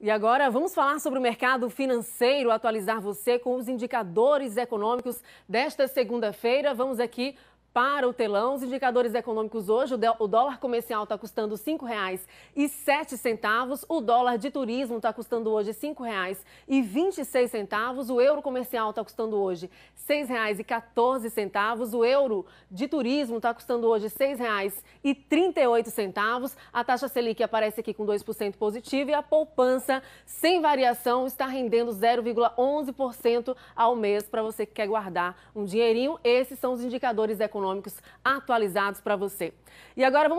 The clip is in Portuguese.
E agora vamos falar sobre o mercado financeiro, atualizar você com os indicadores econômicos desta segunda-feira. Vamos aqui para o telão. Os indicadores econômicos hoje, o dólar comercial está custando R$ 5,07, o dólar de turismo está custando hoje R$ 5,26, o euro comercial está custando hoje R$ 6,14, o euro de turismo está custando hoje R$ 6,38, a taxa Selic aparece aqui com 2% positivo e a poupança sem variação está rendendo 0,11% ao mês para você que quer guardar um dinheirinho. Esses são os indicadores econômicos econômicos atualizados para você. E agora vamos